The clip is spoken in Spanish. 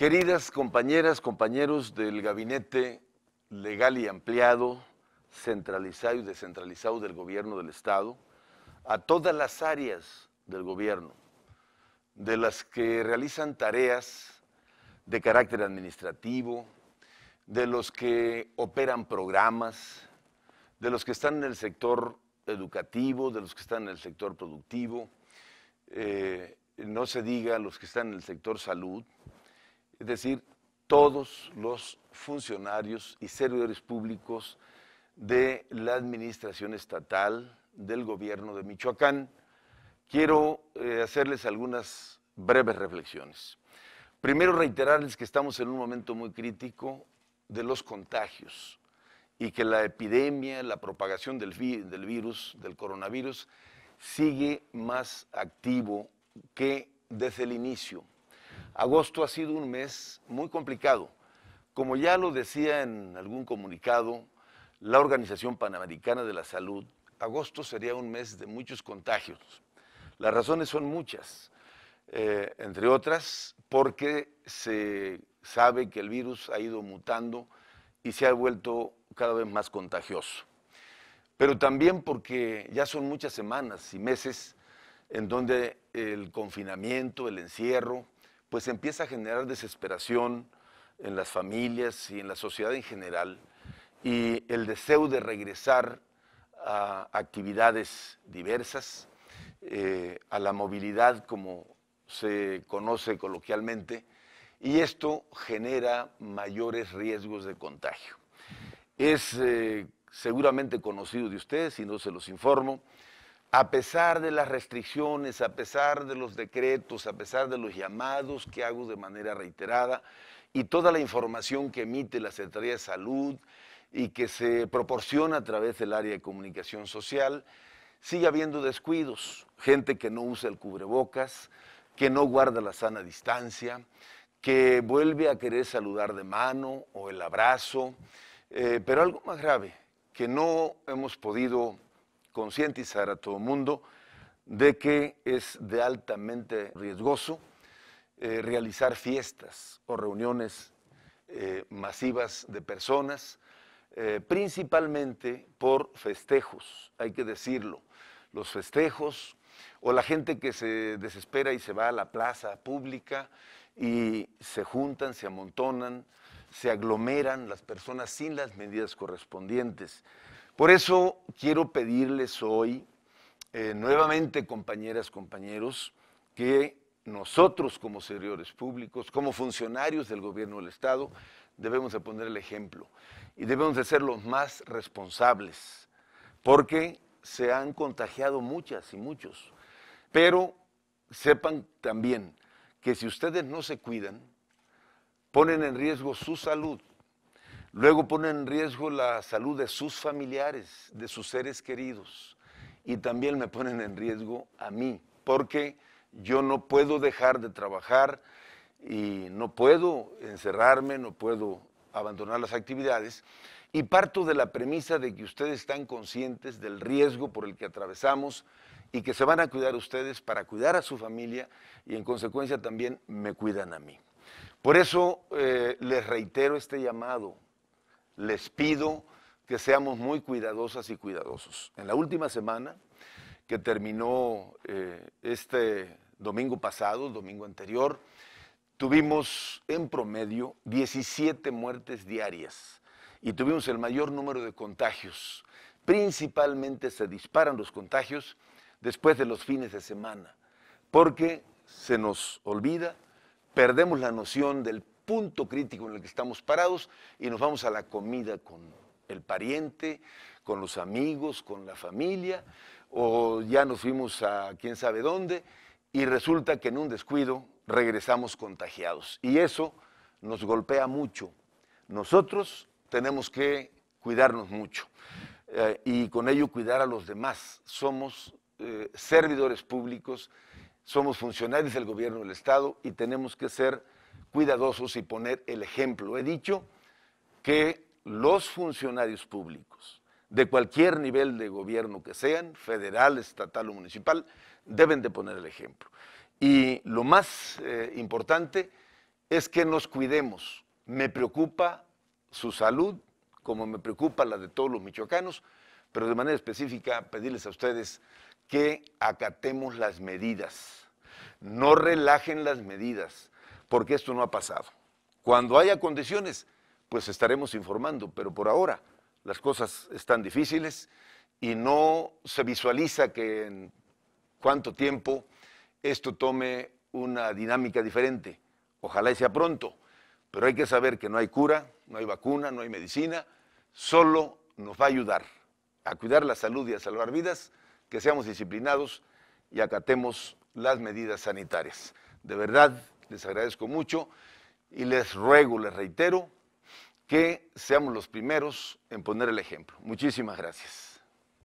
Queridas compañeras, compañeros del gabinete legal y ampliado, centralizado y descentralizado del gobierno del Estado, a todas las áreas del gobierno, de las que realizan tareas de carácter administrativo, de los que operan programas, de los que están en el sector educativo, de los que están en el sector productivo, eh, no se diga los que están en el sector salud, es decir, todos los funcionarios y servidores públicos de la Administración Estatal del Gobierno de Michoacán. Quiero eh, hacerles algunas breves reflexiones. Primero, reiterarles que estamos en un momento muy crítico de los contagios y que la epidemia, la propagación del virus, del coronavirus, sigue más activo que desde el inicio Agosto ha sido un mes muy complicado. Como ya lo decía en algún comunicado la Organización Panamericana de la Salud, agosto sería un mes de muchos contagios. Las razones son muchas, eh, entre otras porque se sabe que el virus ha ido mutando y se ha vuelto cada vez más contagioso. Pero también porque ya son muchas semanas y meses en donde el confinamiento, el encierro, pues empieza a generar desesperación en las familias y en la sociedad en general y el deseo de regresar a actividades diversas, eh, a la movilidad como se conoce coloquialmente, y esto genera mayores riesgos de contagio. Es eh, seguramente conocido de ustedes, si no se los informo, a pesar de las restricciones, a pesar de los decretos, a pesar de los llamados que hago de manera reiterada y toda la información que emite la Secretaría de Salud y que se proporciona a través del área de comunicación social, sigue habiendo descuidos, gente que no usa el cubrebocas, que no guarda la sana distancia, que vuelve a querer saludar de mano o el abrazo, eh, pero algo más grave, que no hemos podido concientizar a todo el mundo de que es de altamente riesgoso eh, realizar fiestas o reuniones eh, masivas de personas, eh, principalmente por festejos, hay que decirlo. Los festejos o la gente que se desespera y se va a la plaza pública y se juntan, se amontonan, se aglomeran las personas sin las medidas correspondientes. Por eso quiero pedirles hoy, eh, nuevamente compañeras, compañeros, que nosotros como servidores públicos, como funcionarios del gobierno del Estado, debemos de poner el ejemplo y debemos de ser los más responsables, porque se han contagiado muchas y muchos. Pero sepan también que si ustedes no se cuidan, ponen en riesgo su salud Luego ponen en riesgo la salud de sus familiares, de sus seres queridos. Y también me ponen en riesgo a mí, porque yo no puedo dejar de trabajar y no puedo encerrarme, no puedo abandonar las actividades. Y parto de la premisa de que ustedes están conscientes del riesgo por el que atravesamos y que se van a cuidar ustedes para cuidar a su familia y en consecuencia también me cuidan a mí. Por eso eh, les reitero este llamado les pido que seamos muy cuidadosas y cuidadosos. En la última semana que terminó eh, este domingo pasado, domingo anterior, tuvimos en promedio 17 muertes diarias y tuvimos el mayor número de contagios. Principalmente se disparan los contagios después de los fines de semana, porque se nos olvida, perdemos la noción del punto crítico en el que estamos parados y nos vamos a la comida con el pariente, con los amigos, con la familia, o ya nos fuimos a quién sabe dónde y resulta que en un descuido regresamos contagiados. Y eso nos golpea mucho. Nosotros tenemos que cuidarnos mucho eh, y con ello cuidar a los demás. Somos eh, servidores públicos, somos funcionarios del gobierno del Estado y tenemos que ser cuidadosos y poner el ejemplo. He dicho que los funcionarios públicos de cualquier nivel de gobierno que sean, federal, estatal o municipal, deben de poner el ejemplo. Y lo más eh, importante es que nos cuidemos. Me preocupa su salud, como me preocupa la de todos los michoacanos, pero de manera específica pedirles a ustedes que acatemos las medidas, no relajen las medidas, porque esto no ha pasado. Cuando haya condiciones, pues estaremos informando, pero por ahora las cosas están difíciles y no se visualiza que en cuánto tiempo esto tome una dinámica diferente. Ojalá sea pronto, pero hay que saber que no hay cura, no hay vacuna, no hay medicina, solo nos va a ayudar a cuidar la salud y a salvar vidas, que seamos disciplinados y acatemos las medidas sanitarias. De verdad, les agradezco mucho y les ruego, les reitero, que seamos los primeros en poner el ejemplo. Muchísimas gracias.